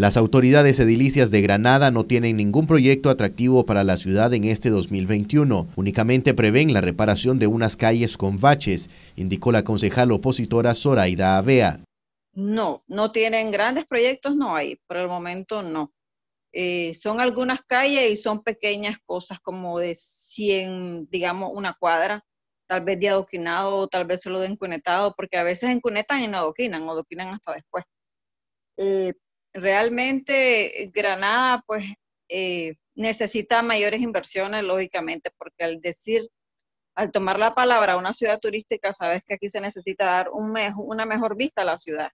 Las autoridades edilicias de Granada no tienen ningún proyecto atractivo para la ciudad en este 2021. Únicamente prevén la reparación de unas calles con baches, indicó la concejal opositora Zoraida Avea. No, no tienen grandes proyectos, no hay, por el momento no. Eh, son algunas calles y son pequeñas cosas como de 100, digamos, una cuadra, tal vez de adoquinado o tal vez solo de encunetado, porque a veces encunetan y no adoquinan, o adoquinan hasta después. Eh, realmente Granada pues eh, necesita mayores inversiones, lógicamente, porque al decir, al tomar la palabra una ciudad turística, sabes que aquí se necesita dar una mejor vista a la ciudad.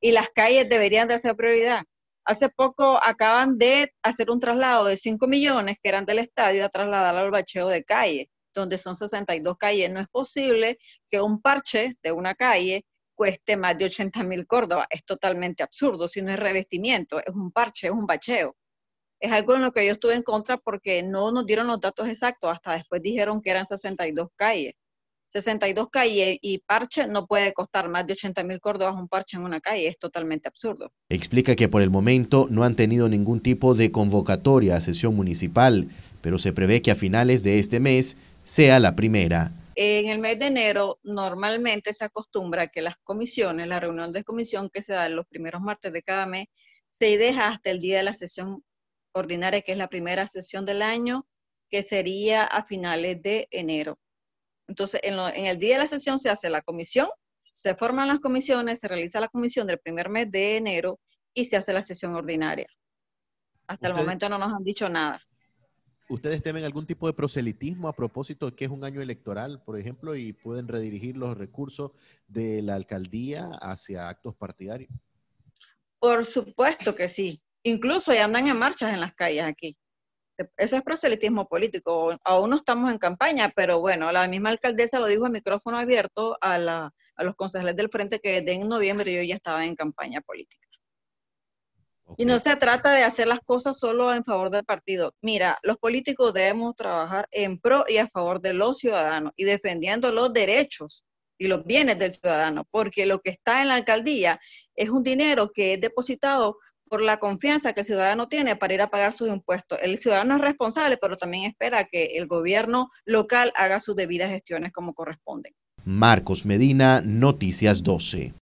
Y las calles deberían de ser prioridad. Hace poco acaban de hacer un traslado de 5 millones que eran del estadio a trasladar al bacheo de calle, donde son 62 calles. No es posible que un parche de una calle cueste más de 80 mil Córdoba. Es totalmente absurdo, si no es revestimiento, es un parche, es un bacheo. Es algo en lo que yo estuve en contra porque no nos dieron los datos exactos, hasta después dijeron que eran 62 calles. 62 calles y parche no puede costar más de 80 mil córdobas un parche en una calle, es totalmente absurdo. Explica que por el momento no han tenido ningún tipo de convocatoria a sesión municipal, pero se prevé que a finales de este mes sea la primera. En el mes de enero normalmente se acostumbra que las comisiones, la reunión de comisión que se da los primeros martes de cada mes, se deja hasta el día de la sesión ordinaria, que es la primera sesión del año, que sería a finales de enero. Entonces, en, en el día de la sesión se hace la comisión, se forman las comisiones, se realiza la comisión del primer mes de enero y se hace la sesión ordinaria. Hasta el momento no nos han dicho nada. ¿Ustedes temen algún tipo de proselitismo a propósito de que es un año electoral, por ejemplo, y pueden redirigir los recursos de la alcaldía hacia actos partidarios? Por supuesto que sí. Incluso ya andan en marchas en las calles aquí. Eso es proselitismo político. Aún no estamos en campaña, pero bueno, la misma alcaldesa lo dijo en micrófono abierto a, a los concejales del frente que desde en noviembre yo ya estaba en campaña política. Y no se trata de hacer las cosas solo en favor del partido. Mira, los políticos debemos trabajar en pro y a favor de los ciudadanos y defendiendo los derechos y los bienes del ciudadano, porque lo que está en la alcaldía es un dinero que es depositado por la confianza que el ciudadano tiene para ir a pagar sus impuestos. El ciudadano es responsable, pero también espera que el gobierno local haga sus debidas gestiones como corresponden. Marcos Medina, Noticias 12.